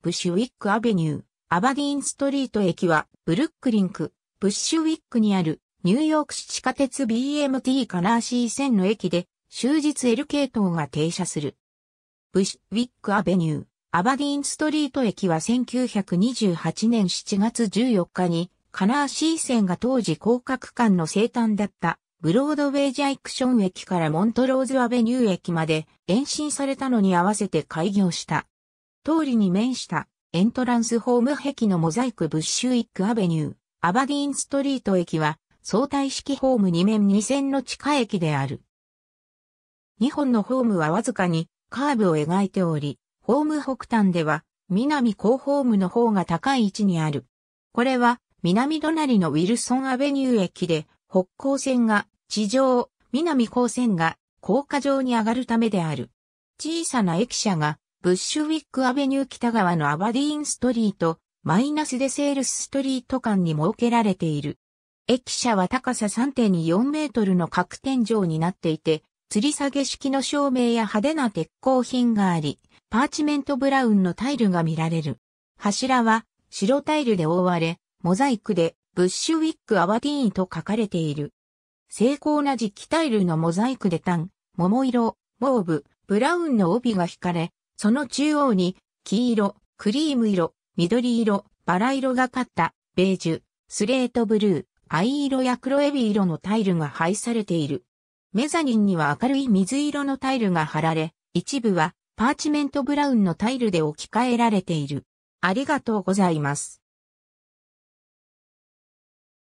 ブッシュウィックアベニュー、アバディーンストリート駅は、ブルックリンク、ブッシュウィックにある、ニューヨーク市地下鉄 BMT カナーシー線の駅で、終日 L 系統が停車する。ブッシュウィックアベニュー、アバディーンストリート駅は1928年7月14日に、カナーシー線が当時広角間の生誕だったブロードウェイジャイクション駅からモントローズアベニュー駅まで延伸されたのに合わせて開業した。通りに面したエントランスホーム壁のモザイクブッシュイックアベニュー、アバディーンストリート駅は相対式ホーム2面2線の地下駅である。2本のホームはわずかにカーブを描いており、ホーム北端では南高ホームの方が高い位置にある。これは南隣のウィルソンアベニュー駅で北高線が地上、南高線が高架上に上がるためである。小さな駅舎がブッシュウィックアベニュー北側のアバディーンストリート、マイナスデセールスストリート間に設けられている。駅舎は高さ3.24メートルの各天井になっていて、吊り下げ式の照明や派手な鉄鋼品があり、パーチメントブラウンのタイルが見られる。柱は白タイルで覆われ、モザイクでブッシュウィックアバディーンと書かれている。精巧な磁気タイルのモザイクでタン、桃色、モーブ、ブラウンの帯が引かれ、その中央に、黄色、クリーム色、緑色、バラ色がかったベージュ、スレートブルー、藍色や黒エビ色のタイルが配されている。メザニンには明るい水色のタイルが貼られ、一部はパーチメントブラウンのタイルで置き換えられている。ありがとうございます。